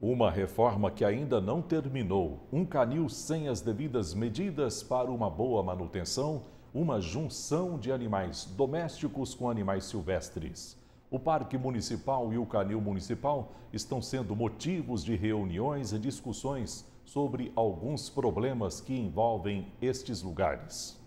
Uma reforma que ainda não terminou, um canil sem as devidas medidas para uma boa manutenção, uma junção de animais domésticos com animais silvestres. O Parque Municipal e o Canil Municipal estão sendo motivos de reuniões e discussões sobre alguns problemas que envolvem estes lugares.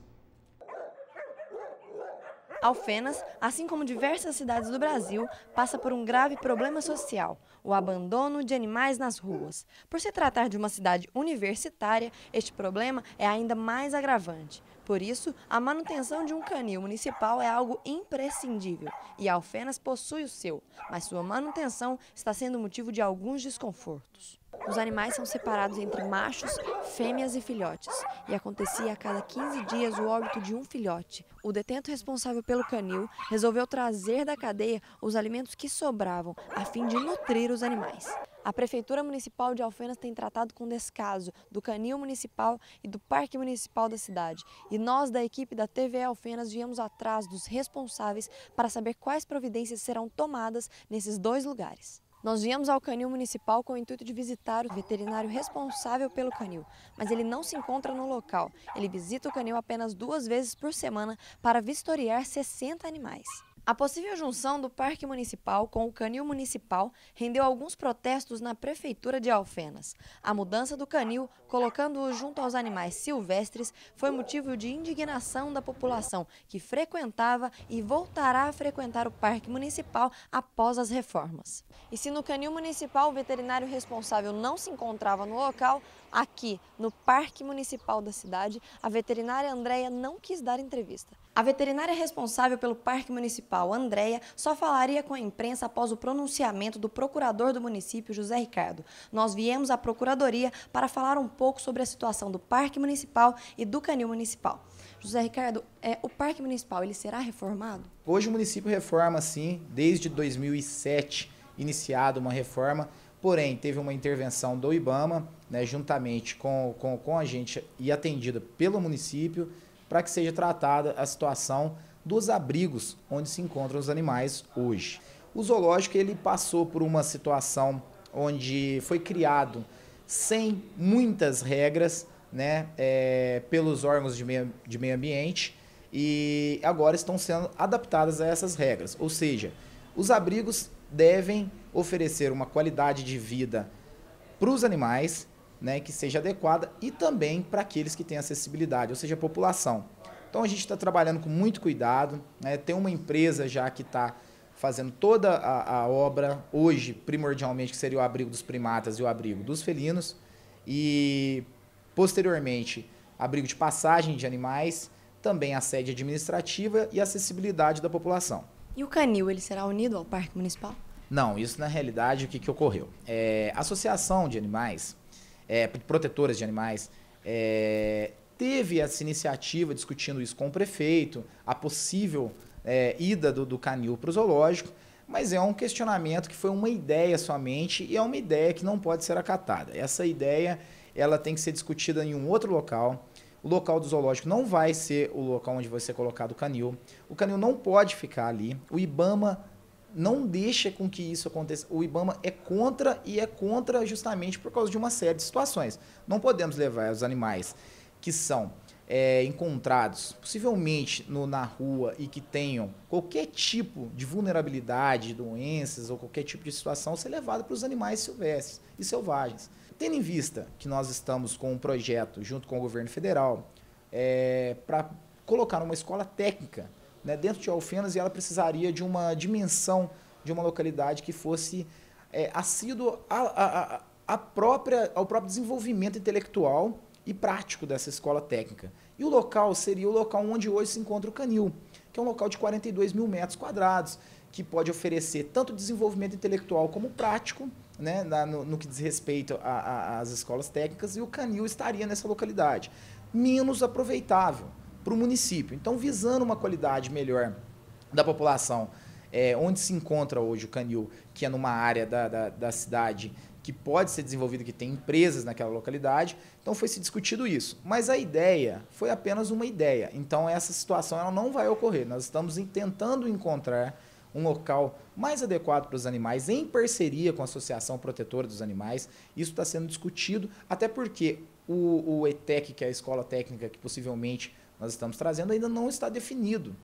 Alfenas assim como diversas cidades do Brasil, passa por um grave problema social, o abandono de animais nas ruas. Por se tratar de uma cidade universitária, este problema é ainda mais agravante. Por isso, a manutenção de um canil municipal é algo imprescindível e a Alfenas possui o seu, mas sua manutenção está sendo motivo de alguns desconfortos. Os animais são separados entre machos, fêmeas e filhotes, e acontecia a cada 15 dias o óbito de um filhote. O detento responsável pelo canil resolveu trazer da cadeia os alimentos que sobravam, a fim de nutrir os animais. A Prefeitura Municipal de Alfenas tem tratado com descaso do canil municipal e do parque municipal da cidade. E nós, da equipe da TV Alfenas, viemos atrás dos responsáveis para saber quais providências serão tomadas nesses dois lugares. Nós viemos ao canil municipal com o intuito de visitar o veterinário responsável pelo canil, mas ele não se encontra no local. Ele visita o canil apenas duas vezes por semana para vistoriar 60 animais. A possível junção do Parque Municipal com o Canil Municipal rendeu alguns protestos na Prefeitura de Alfenas. A mudança do canil, colocando-o junto aos animais silvestres, foi motivo de indignação da população, que frequentava e voltará a frequentar o Parque Municipal após as reformas. E se no Canil Municipal o veterinário responsável não se encontrava no local, aqui, no Parque Municipal da cidade, a veterinária Andréia não quis dar entrevista. A veterinária responsável pelo Parque Municipal municipal, Andréia, só falaria com a imprensa após o pronunciamento do procurador do município, José Ricardo. Nós viemos à procuradoria para falar um pouco sobre a situação do Parque Municipal e do Canil Municipal. José Ricardo, é, o Parque Municipal, ele será reformado? Hoje o município reforma, sim, desde 2007, iniciada uma reforma, porém teve uma intervenção do IBAMA, né, juntamente com, com, com a gente e atendida pelo município, para que seja tratada a situação dos abrigos onde se encontram os animais hoje. O zoológico ele passou por uma situação onde foi criado sem muitas regras né, é, pelos órgãos de meio, de meio ambiente e agora estão sendo adaptadas a essas regras. Ou seja, os abrigos devem oferecer uma qualidade de vida para os animais né, que seja adequada e também para aqueles que têm acessibilidade, ou seja, a população. Então a gente está trabalhando com muito cuidado. Né? Tem uma empresa já que está fazendo toda a, a, obra hoje, primordialmente, que seria o abrigo dos primatas e o abrigo dos felinos. E posteriormente, abrigo de passagem de animais, também a sede administrativa e acessibilidade da população. E o canil, ele será unido ao Parque Municipal? Não, isso na realidade o que, que ocorreu? É, a Associação de Animais, é, Protetoras de Animais, é, teve essa iniciativa discutindo isso com o prefeito, a possível é, ida do, do canil para o zoológico, mas é um questionamento que foi uma ideia somente e é uma ideia que não pode ser acatada. Essa ideia ela tem que ser discutida em um outro local. O local do zoológico não vai ser o local onde vai ser colocado o canil. O canil não pode ficar ali. O IBAMA não deixa com que isso aconteça. O IBAMA é contra e é contra justamente por causa de uma série de situações. Não podemos levar os animais que são é, encontrados possivelmente no, na rua e que tenham qualquer tipo de vulnerabilidade, doenças ou qualquer tipo de situação ser levado para os animais silvestres e selvagens. Tendo em vista que nós estamos com um projeto junto com o governo federal é, para colocar uma escola técnica né, dentro de Alfenas e ela precisaria de uma dimensão de uma localidade que fosse é, assíduo a, a, a, a própria, ao próprio desenvolvimento intelectual e prático dessa escola técnica. E o local seria o local onde hoje se encontra o Canil, que é um local de 42 mil metros quadrados, que pode oferecer tanto desenvolvimento intelectual como prático, né, na, no, no, que diz respeito às escolas técnicas, e o Canil estaria nessa localidade. Menos aproveitável para o município. Então, visando uma qualidade melhor da população, é, onde se encontra hoje o Canil, que é numa área da, da, da cidade que pode ser desenvolvido, que tem empresas naquela localidade. Então foi se discutido isso. Mas a ideia foi apenas uma ideia. Então essa situação ela não vai ocorrer. Nós estamos tentando encontrar um local mais adequado para os animais, em parceria com a Associação Protetora dos Animais. Isso está sendo discutido, até porque o, o ETEC, que é a escola técnica que possivelmente nós estamos trazendo, ainda não está definido.